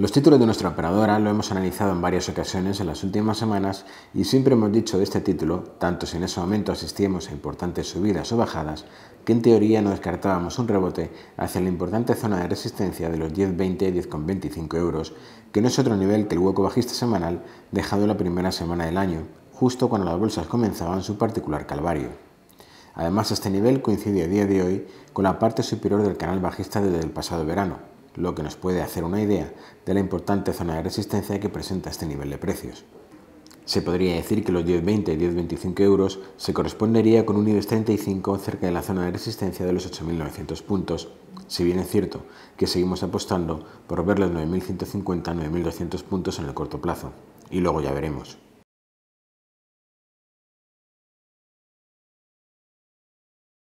Los títulos de nuestra operadora lo hemos analizado en varias ocasiones en las últimas semanas y siempre hemos dicho de este título, tanto si en ese momento asistíamos a importantes subidas o bajadas, que en teoría no descartábamos un rebote hacia la importante zona de resistencia de los 10,20 y 10,25 euros, que no es otro nivel que el hueco bajista semanal dejado la primera semana del año, justo cuando las bolsas comenzaban su particular calvario. Además, este nivel coincide a día de hoy con la parte superior del canal bajista desde el pasado verano, lo que nos puede hacer una idea de la importante zona de resistencia que presenta este nivel de precios. Se podría decir que los 10,20 y 10,25 euros se correspondería con un nivel 35 cerca de la zona de resistencia de los 8.900 puntos, si bien es cierto que seguimos apostando por ver los 9.150-9.200 puntos en el corto plazo, y luego ya veremos.